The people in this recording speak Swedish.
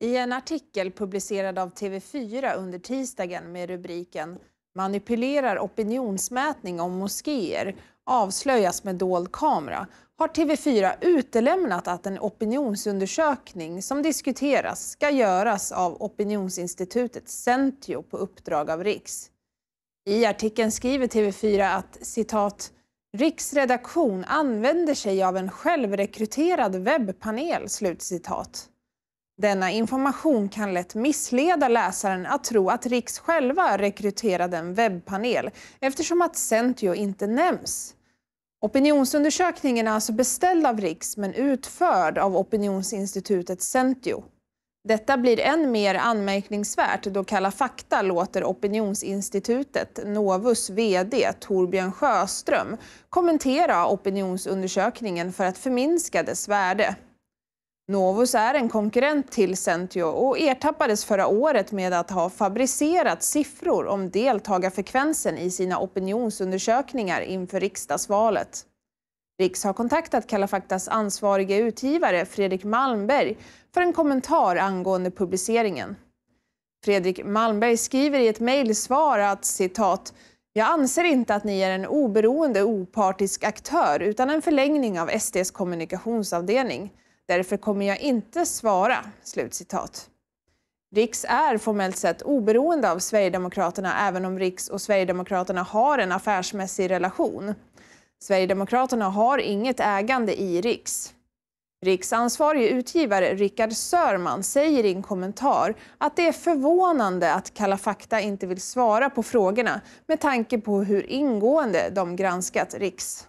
I en artikel publicerad av TV4 under tisdagen med rubriken “Manipulerar opinionsmätning om moskéer avslöjas med dold kamera” har TV4 utelämnat att en opinionsundersökning som diskuteras ska göras av opinionsinstitutet Centio på uppdrag av Riks. I artikeln skriver TV4 att citat “Riksredaktion använder sig av en självrekryterad webbpanel” slutcitat. Denna information kan lätt missleda läsaren att tro att Riks själva rekryterade en webbpanel eftersom att Centio inte nämns. Opinionsundersökningen är alltså beställd av Riks men utförd av opinionsinstitutet Centio. Detta blir än mer anmärkningsvärt då Kalla fakta låter opinionsinstitutet Novus vd Torbjörn Sjöström kommentera opinionsundersökningen för att förminska dess värde. Novus är en konkurrent till Centio och ertappades förra året med att ha fabricerat siffror om deltagarfrekvensen i sina opinionsundersökningar inför riksdagsvalet. Riks har kontaktat Kalla faktas ansvarige utgivare Fredrik Malmberg för en kommentar angående publiceringen. Fredrik Malmberg skriver i ett mejlsvar att citat jag anser inte att ni är en oberoende opartisk aktör utan en förlängning av SDs kommunikationsavdelning. Därför kommer jag inte svara." Slutcitat. Riks är formellt sett oberoende av Sverigedemokraterna även om Riks och Sverigedemokraterna har en affärsmässig relation. Sverigedemokraterna har inget ägande i Riks. Riksansvarig utgivare Rickard Sörman säger i en kommentar att det är förvånande att Kalla fakta inte vill svara på frågorna med tanke på hur ingående de granskat Riks.